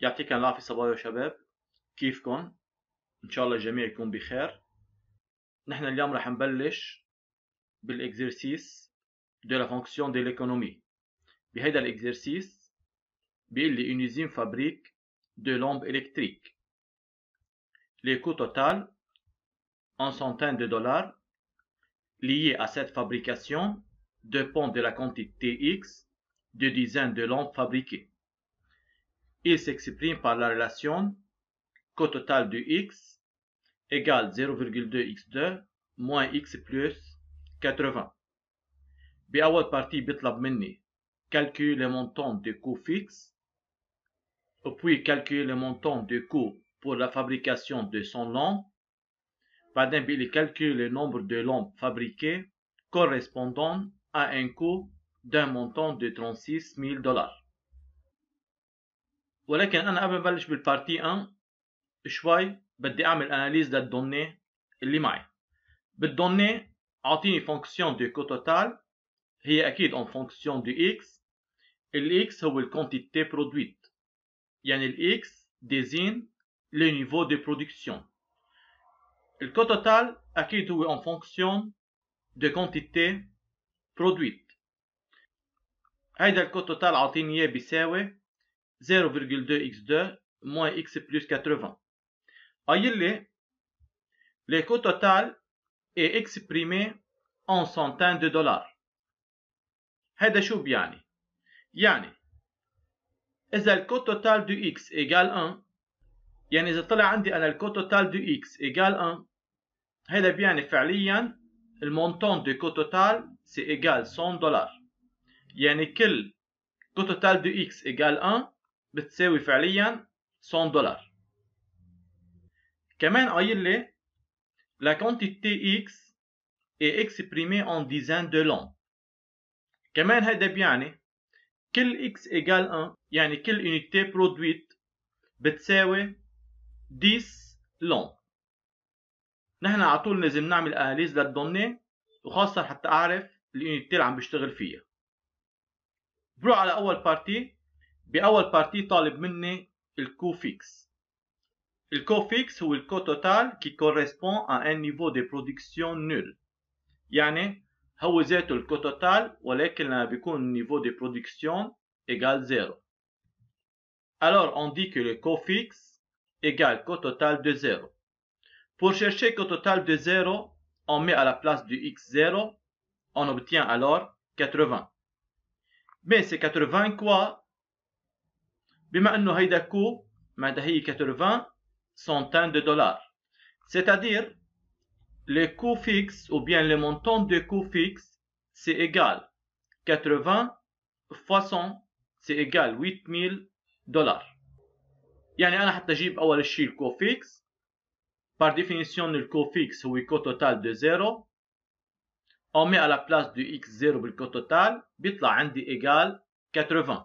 يعطيك العافية صبايا وشباب كيفكم ان شاء الله الجميع يكون بخير نحن اليوم راح نبلش بالاكزرسيس دو لا فونكسيون دي ليكونومي بهيدا الاكزرسيس بيقول لي اون يوزين فابريك دو لومب الكتريك لي كو توتال en centaines de dollars liés à cette fabrication dépend de la quantité X de dizaines de lampes fabriquées. Il s'exprime par la relation co-total du x égale 0,2x2 moins x plus 80. بأول partie بيطلب مني calcule le montant de coût fixe puis calcule le montant de coût pour la fabrication de son lampes. بعدين il calcule le nombre de lampes fabriquées correspondant à un coût d'un montant de 36 000 dollars ولكن انا قبل ما بلش بالبارتي 1 شوي بدي اعمل اناليز للدوني اللي معي بالدوني اعطيني فونكسيون دو كو توتال هي اكيد اون فونكسيون دو اكس الاكس هو الكونتيتي برودويت يعني الاكس ديزين لو نيفو دو برودكسيون الكو توتال اكيد هو اون فونكسيون دو كونتيتي برودويت هيدا الكو توتال اعطيني اياه بيساوي 0,2x2 moins x plus 80. Ailleurs, le coût total est exprimé en centaines de dollars. هذا شو بيعني؟ يعني le de total دو x égale 1 يعني إذا طلع عندي أنا de توتال دو إكس إيجال 1 هذا بيعني فعليا المونتون دو total total سي إيجال 100 دولار يعني كل de توتال دو x إيجال 1 بتساوي فعليا 100 دولار كمان قايل لي لا كونتيتي اكس اي اكس بريمي اون ديزان دو لون كمان هيدا بيعني كل اكس ايجال 1 يعني كل يونيتي برودويت بتساوي 10 لون نحن على طول لازم نعمل اناليز للدوني وخاصة حتى أعرف اليونيتي اللي عم بشتغل فيها بروح على أول بارتي باول بارتي طالب مني الكو فيكس الكو فيكس هو الكو توتال كي كوريسبون ا ان نيفو دي برودكسيون نول يعني هو ذاته الكو توتال ولكن لما بيكون niveau دي برودكسيون égal 0 alors on dit que le co fixe égale co total de 0 pour chercher co total de 0 on met à la place du x0 on obtient alors 80 mais c'est 80 quoi بما انه هيدا كو معناتها هي 80 سنتان دو دولار سيتادير لي كو فيكس او بيان لي مونتون دو كو فيكس سي ايغال 80 فاسون سي ايغال 8000 دولار يعني انا حتى اجيب اول شيء الكو فيكس بار ديفينيسيون الكو فيكس هو كو توتال دو زيرو اون مي على بلاس دو اكس زيرو بالكو توتال بيطلع عندي ايغال كاتروفان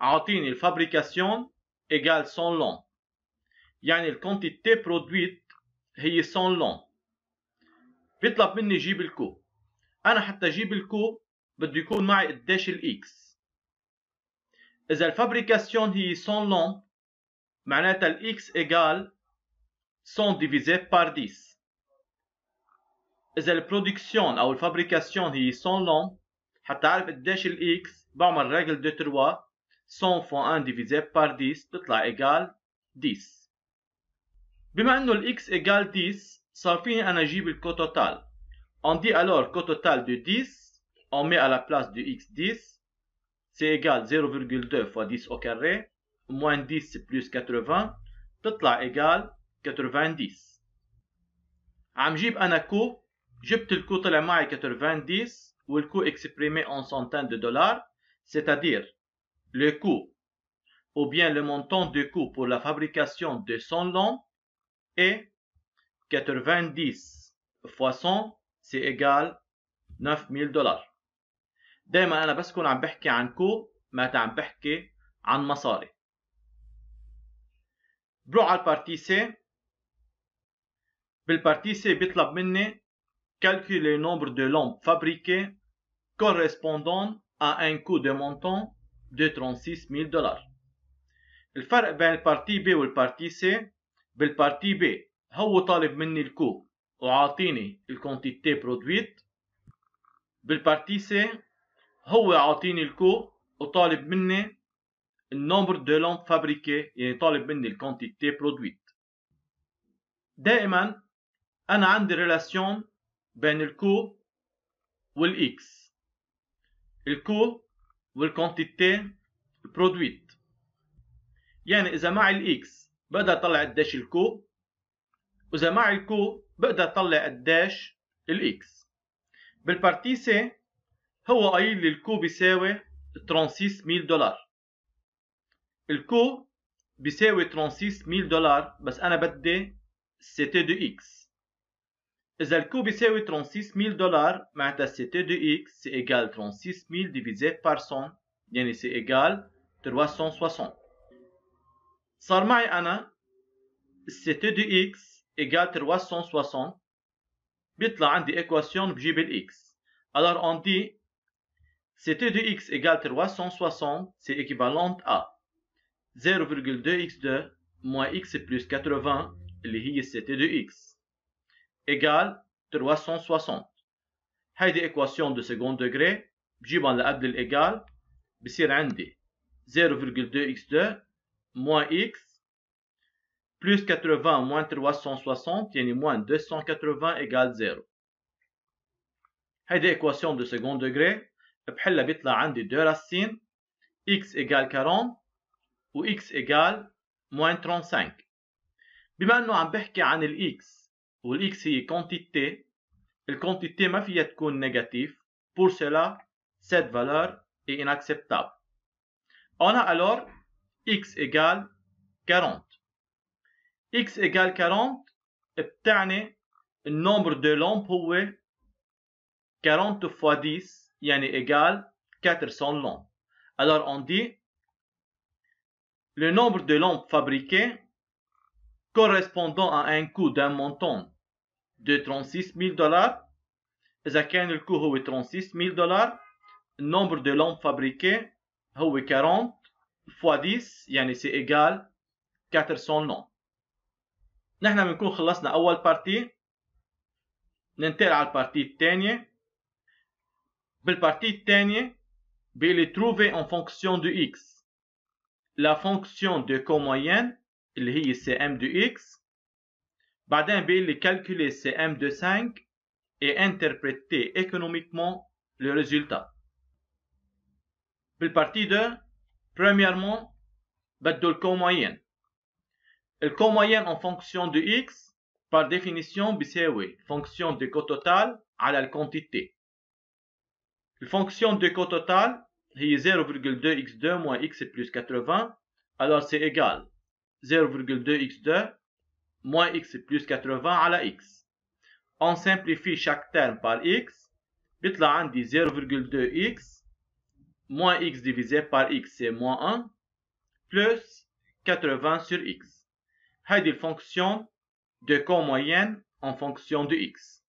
عاطيني الفابريكاسيون ايجال سون لون يعني الكونتيتي برودويت هي سون لون بيطلب مني جيب الكو انا حتى جيب الكو بده يكون معي قديش الاكس اذا الفابريكاسيون هي سون لون معناتها الاكس ايجال سون ديفيزي بار 10 اذا البرودكسيون او الفابريكاسيون هي سون لون حتى اعرف قديش الاكس بعمل راجل دو تروا 100 fois 1 divisé par 10 la égale 10 بما انه x 10 صار فيني انا اجيب الكو total. on dit alors qu'au total de 10 on met à la place du x 10 c'est égal 0,2 fois 10 au carré moins 10 plus 80 égal égale 90 عم جيب انا كو جبت الكو طلع معي 90 والكو exprimé en centaines de dollars c'est-à-dire le coût ou bien le montant de coût pour la fabrication de son lampes est 90 fois 100 c'est égal 9000 dollars. dollars. انا بس كون عم بحكي عن كو عم بحكي عن مصاري بروح على بيطلب مني calculer le nombre de lampes fabriquées correspondant à un coût de montant de 36000 دولار الفرق بين البارتي بي والبارتي سي بالبارتي بي هو طالب مني الكو وعاطيني الكونتيتي برودويت بالبارتي سي هو عاطيني الكو وطالب مني النومبر دو لون فابريكي يعني طالب مني الكونتيتي برودويت دائما انا عندي ريلاسيون بين الكو والاكس الكو والكونتيتي برودويت يعني اذا معي الاكس بقدر اطلع قديش الكو واذا معي الكو بقدر اطلع قديش الاكس بالبارتي سي هو قايل لي الكو بيساوي 36000 دولار الكو بيساوي 36000 دولار بس انا بدي سيتي دو اكس إذا الكو بيساوي 36000 دولار معناتها x دو إكس à 36 000 divisé par 100 يعني سي égal 360 صار معي أنا x دو 360 بيطلع عندي de بجيب x. Alors on dit CT de x égal 360, c'est équivalente à 0,2x2 moins x plus 80, اللي هي CT de x égal 360 هيدي équation de second degré بجيبها لقبل الايجال بصير عندي 0,2x2 moins x plus 80 moins 360 يعني moins 280 égal 0 هيدي équation de second degré بحلها بيطلع عندي 2 racines x égale 40 ou x égale moins 35 بما انه عم بحكي pour x est quantité, la quantité ma fille est négative. Pour cela, cette valeur est inacceptable. On a alors x égale 40. x égale 40 le nombre de lampes هو 40 fois 10 يعني égal 400 lampes. Alors on dit le nombre de lampes fabriquées correspondant à un coût d'un montant de 36 000 dollars et le 36 000 le nombre de lampes fabriquées 40 fois 10 c'est égal à 400 allons نحن بنكون خلصنا أول بارتي ننتقل على البارتي الثانية بالبارتي الثانية allons trouver en fonction de x la fonction de moyenne اللي هي سي de de x Badinville les calculer ses M 25 et interpréter économiquement le résultat. Pour partie 2, premièrement co-moyen. Le co-moyen en fonction de x par définition la e fonction de total à la quantité. la fonction de total est 0,2x2 moins x plus 80 alors c'est égal 0,2x2 moins x plus 80 à la x. On simplifie chaque terme par x. On dit 0,2x moins x divisé par x c'est moins 1 plus 80 sur x. هذه fonction de co moyenne en fonction de x.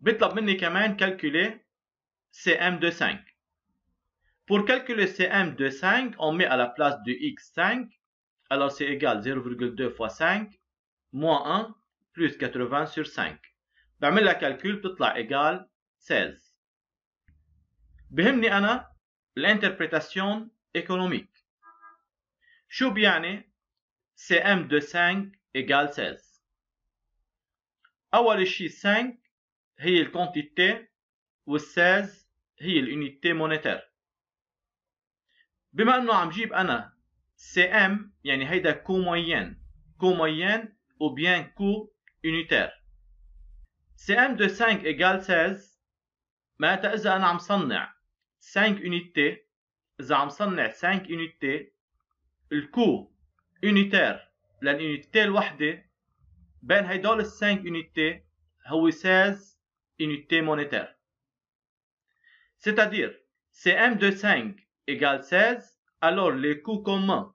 Bitla مني kamen calculer CM de 5. Pour calculer CM de 5, on met à la place de x5 alors c'est égal 0,2 fois 5 moins 1 plus 80 sur 5 la calcul كالكول بتطلع ايجال 16 بهمني انا الانتربريتاسيون ايكونوميك شو بيعني c'est M de 5 égale 16 اول شيء 5 هي quantité ou 16 هي اليونيتي monétaire. بما انه عم جيب سي ام يعني هيدا كو موين كو موين او بيان كو يونيتير سي ام دو 5 ايجال 16 معناتها اذا انا عم صنع 5 يونيتي اذا عم صنع 5 يونيتي الكو يونيتير لان يونيتي الوحده بين هيدول ال 5 يونيتي هو 16 يونيتي مونيتير c'est-à-dire cm دو 5 égale 16 alors les coûts communs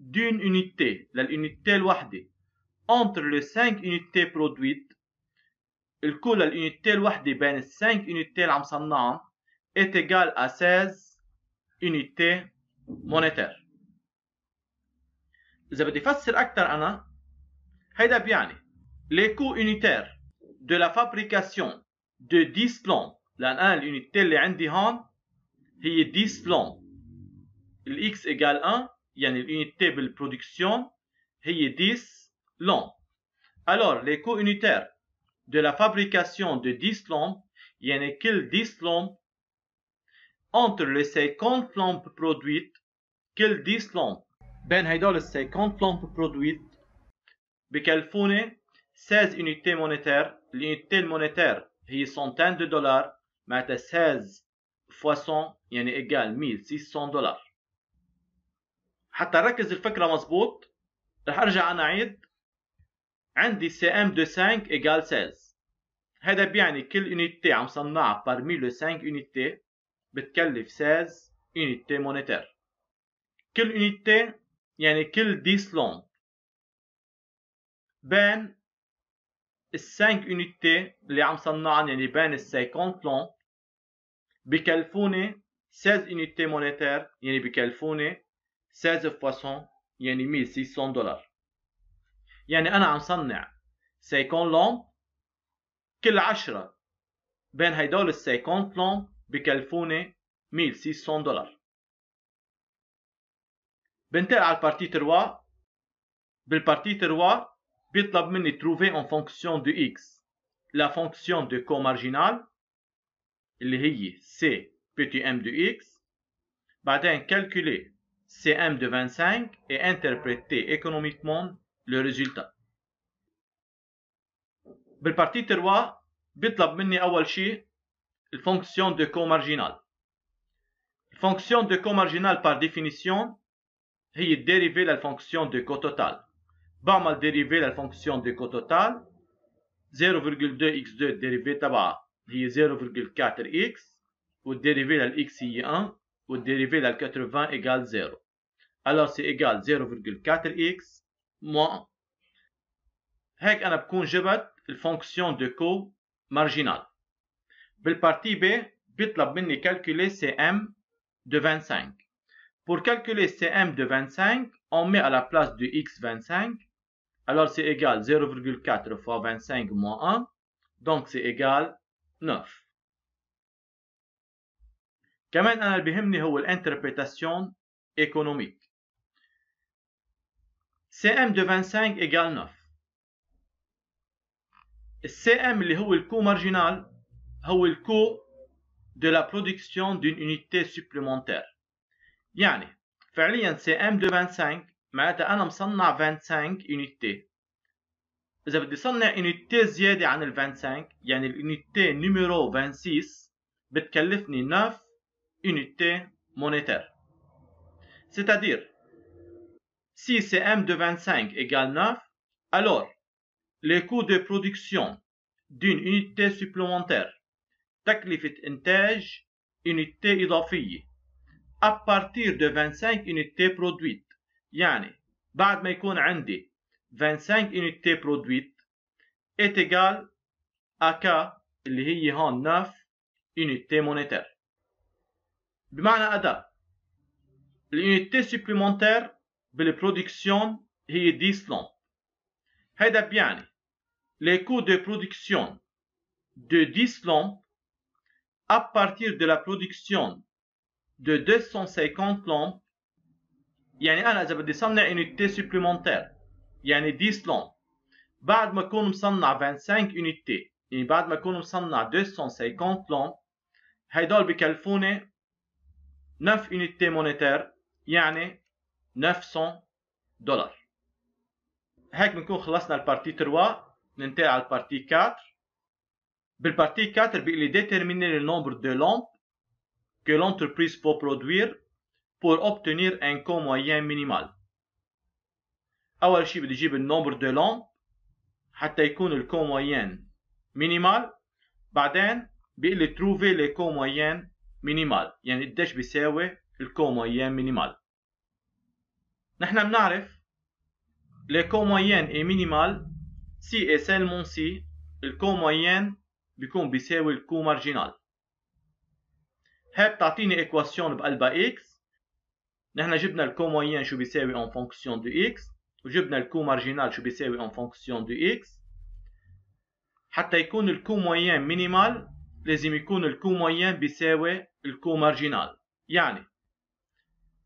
d'une unité, l'unité l'ouahdi, entre les 5 unités produites, الكل الأنيتي الوحدة بين ال 5 unités اللي est égal à 16 unités monétaires. إذا بدي أفسر أكثر أنا هيدا بيعني les coûts unitaires de la fabrication de 10 plombs L'unité, أنا l'unité, اللي عندي هون هي 10 plombs x égale 1, il y a une unité de production, il 10 lampes. Alors, les coûts unitaires de la fabrication de 10 lampes, il y en a 10 lampes entre les 50 lampes produites, que 10 lampes. Ben, les 50 lampes produites, بكلفونا 16 unités monétaires. l'unité monétaire هي centaine de dollars mais 16 fois 100 يعني égale 1600 dollars حتى ركز الفكره مظبوط رح ارجع انا اعيد عندي سي ام دو 5 ايجال ساز هذا بيعني كل يونيتي عم صنعها بارمي لو 5 يونيتي بتكلف ساز يونيتي مونيتير كل يونيتي يعني كل ديس لونج بين السانك يونيتي اللي عم صنعن يعني بين السيكونت لون بكلفوني 16 يونيتي مونيتير يعني بكلفوني 16 fois 100, il y a 1600 dollars. cest y a Quel est que c'est? 10, 1600 dollars. Il y a ben partie 3. la partie 3, il y partie fonction de x. La fonction de co-marginale. C'est m de x. Il y CM de 25 et interpréter économiquement le résultat. Pour la partie 3, co-marginal. La fonction de co-marginal, par définition, est est dérivée la la هي de total دو كو توتال de la fonction de co-total, 0.2x2 dérivé de 0.4x dérivé x هي 1 ou dérivée de 80 égale 0. Alors c'est égal 0,4x moins هيك la fonction de co-marginal. كو مارجينال partie B, بيطلب مني calculer CM de 25. Pour calculer CM de 25, on met à la place du x 25. Alors c'est égal 0,4 fois 25 moins 1. Donc c'est égal 9. كمان انا اللي بيهمني هو الانتربريتاسيون ايكونوميك سي ام دو 25 ايجال 9 السي ام اللي هو الكو مارجينال هو الكو دو لا برودكسيون دون اونيتي سوبليمونتير يعني فعليا سي ام دو 25 معناتها انا مصنع 25 اونيتي اذا بدي صنع اونيتي زياده عن ال 25 يعني الاونيتي نيميرو 26 بتكلفني 9 unité monétaire. C'est-à-dire, si CM de 25 égale 9, alors le coût de production d'une unité supplémentaire, تكلفة intège, unité إضافية, à partir de 25 unités produites, yani, بعد ما 25 unités produites, est égal à K اللي هي هون 9 unités monétaires. بمعنى أداة اليونيتي سوبليمونتير بالبرودكسيون هي 10 لامب هيدا بيعني les coûts de production de 10 lampes à partir de la production de 250 lampes يعني أنا إذا بدي صنع unité supplémentaire يعني 10 lampes بعد ما أكون مصنع 25 unité يعني بعد ما أكون مصنع 250 lampes هيدول بكلفوني 9 unités monétaires يعني 900 دولار هيك بنكون خلصنا البارتي 3 ننتقل على البارتي 4 بالبارتي 4 بيقلي déterminer le nombre de lampes que l'entreprise peut produire pour obtenir un coût moyen minimal اول شيء بدي اجيب النومبر دو لامب حتى يكون الكو موين مينيمال بعدين بيقول لي تروفي لي كو موين مينيمال يعني قديش بيساوي الكومويان مينيمال نحن بنعرف لكومويان اي مينيمال سي اي سالمون سي الكومويان بيكون بيساوي الكو مارجينال هاي بتعطيني ايكواسيون بقلبها اكس نحن جبنا موين شو بيساوي اون فونكسيون دو اكس وجبنا الكو مارجينال شو بيساوي اون فونكسيون دو اكس حتى يكون الكو موين مينيمال لازم يكون الكو موين بيساوي الكو مارجينال يعني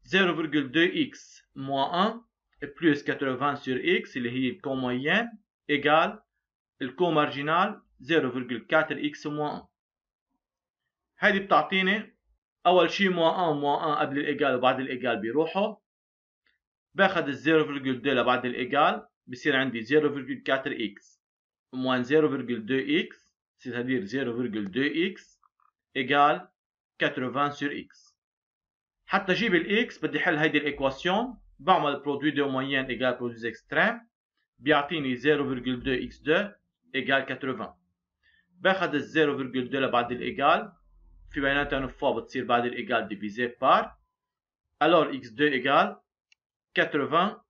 0,2x moins 1 بلس 80 سور x اللي هي الكو موين ايجال الكو مارجينال 0,4x moins 1 هذه بتعطيني أول شيء موان 1 موان 1 قبل الإيجال وبعد الإيجال بيروحوا باخد ال 0,2 لبعد الإيجال بصير عندي 0,4x موان 0,2x بصير هدير 0,2x إيجال 0.4 80 sur x. Hatta x, bati cette de le produit de moyenne égale produit extrême. Bi 0,2 x2 égale 80. Ba de 0,2 la badel égale. Fi ben fois, divisé par. Alors x2 égale 80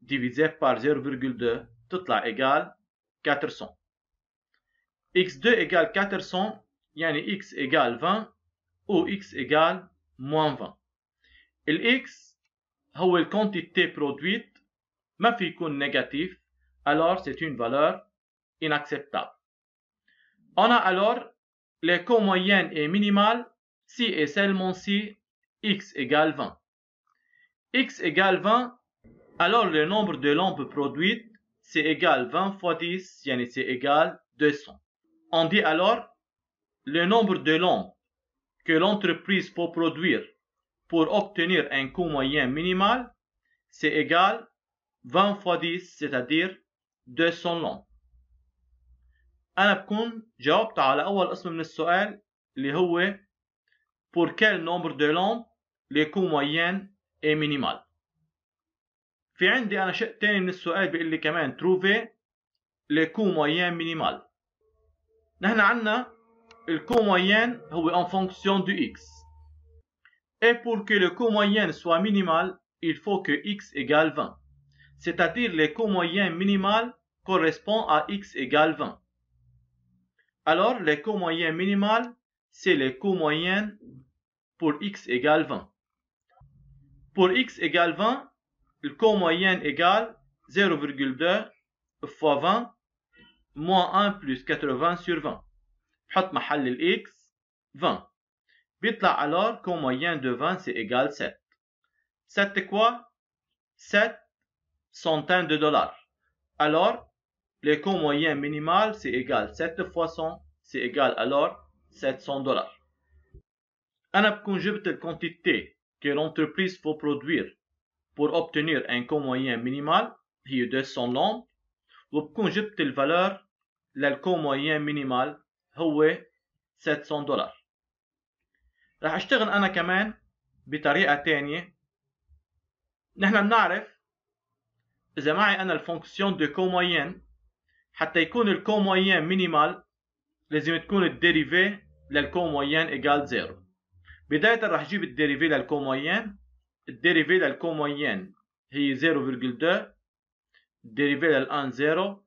divisé par 0,2. Tout là égale 400. x2 égale 400. Yani x égale 20 où x égale moins 20 L'x, ou la quantité produite, ma un négatif, alors c'est une valeur inacceptable on a alors les moyens et minimal si et seulement si x égale 20 x égale 20 alors le nombre de lampes produites c'est égal 20 fois 10 c'est égal 200 on dit alors le nombre de lampes que l'entreprise peut produire pour obtenir un coût moyen minimal, c'est égal 20 fois 10 c'est-à-dire 200 longs. أنا بكون جاوبت على أول قسم من السؤال اللي هو pour quel nombre de lampes le coût moyen est minimal في عندي أنا شيء تاني من السؤال بيقول لي كمان trouver le coût moyen minimal نحن عندنا co-moyen est en fonction du x. Et pour que le coût moyen soit minimal, il faut que x égale 20. C'est-à-dire le coût moyen minimal correspond à x égale 20. Alors, le coût moyen minimal, c'est le coût moyen pour x égale 20. Pour x égale 20, le co moyen égale 0,2 fois 20 moins 1 plus 80 sur 20. حط محل x 20 بيطلع alors co moyen de 20 c'est égal 7 7 quoi 7 centaines de dollars alors le coût moyen minimal c'est égal 7 fois 100 c'est égal alors 700 dollars انا بكون جبت الكونتيتي que l'entreprise faut produire pour obtenir un coût moyen minimal هي 200 لومب وبكون جبت الفالور co moyen minimal هو 700 دولار رح اشتغل انا كمان بطريقه تانية نحن بنعرف اذا معي انا الفونكسيون دو كو موين حتى يكون الكو موين مينيمال لازم تكون الديريفي للكو موين ايجال زيرو بداية رح اجيب الديريفي للكو موين الديريفي للكو موين هي 0.2 الديريفي للان 0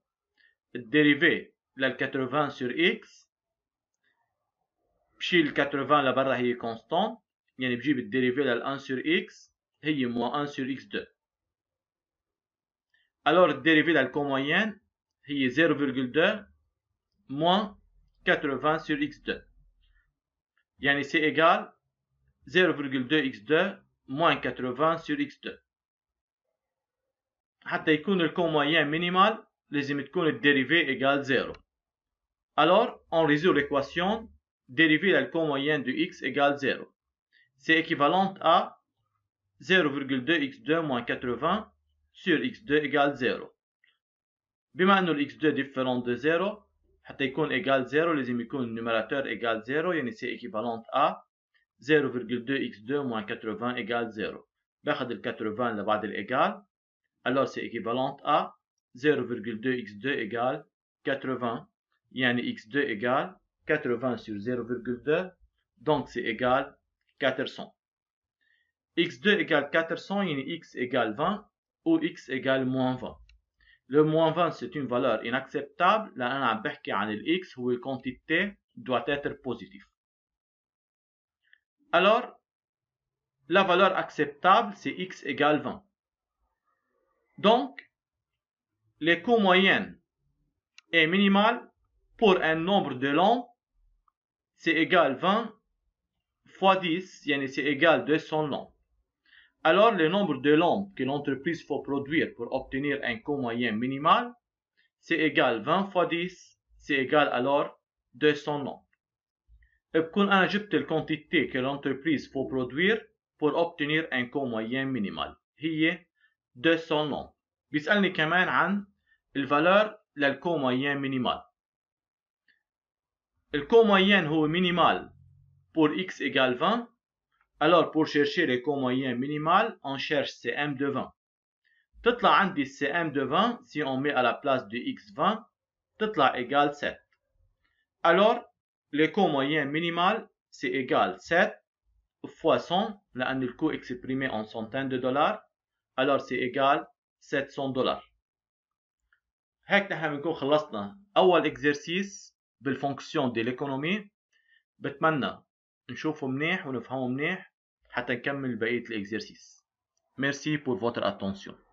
الديريفي لل80 سور اكس le 80, la barre est constante. a Jib de 1 sur x, il est moins 1 sur x2. Alors, la dérivée de moyenne moyen est 0,2 moins 80 sur x2. y C égal à 0,2x2 moins 80 sur x2. Après avoir le le moyen minimal, les limites de une dérivée 0. Alors, on résout l'équation dériver la courbe moyenne de x égale 0. C'est équivalent à 0,2x2 moins 80 sur x2 égale 0. x2 différent de 0. Hâte égale 0, les émicons numérateur égale 0. c'est équivalent à 0,2x2 moins 80 égale 0. 80, le égal. Alors, c'est équivalent à 0,2x2 égale 80. Yannis, x2 égale 80 sur 0,2, donc c'est égal 400. x2 égale 400, il x égale 20 ou x égale moins 20. Le moins 20, c'est une valeur inacceptable. Là, on a parlé un x, où la quantité doit être positive. Alors, la valeur acceptable, c'est x égale 20. Donc, les coûts moyens est minimal pour un nombre de longs c'est égal 20 fois 10, c'est égal 200 lampes. Alors le nombre de lampes que l'entreprise faut produire pour obtenir un coût moyen minimal, c'est égal 20 fois 10, c'est égal alors 200 lampes. qu'on ajoute la quantité que l'entreprise faut produire pour obtenir un coût moyen minimal هي 200 lampes. بيسألني كمان valeur le coût moyen minimal le co-moyen est minimal pour x égale 20. Alors pour chercher le co-moyen minimal, on cherche CM de 20. la عندي CM de 20, si on met à la place de x20, la égale 7. Alors, le co-moyen minimal, c'est égal 7 fois 100, لأن le coût exprimé en centaines de dollars, alors c'est égal 700 dollars. هيك نحن بنكون خلصنا l'exercice بالفونكسيون دي ليكونومي بتمنى نشوفه منيح ونفهمه منيح حتى نكمل بقية الاكزرسيس ميرسي بور فوتر اتونسيون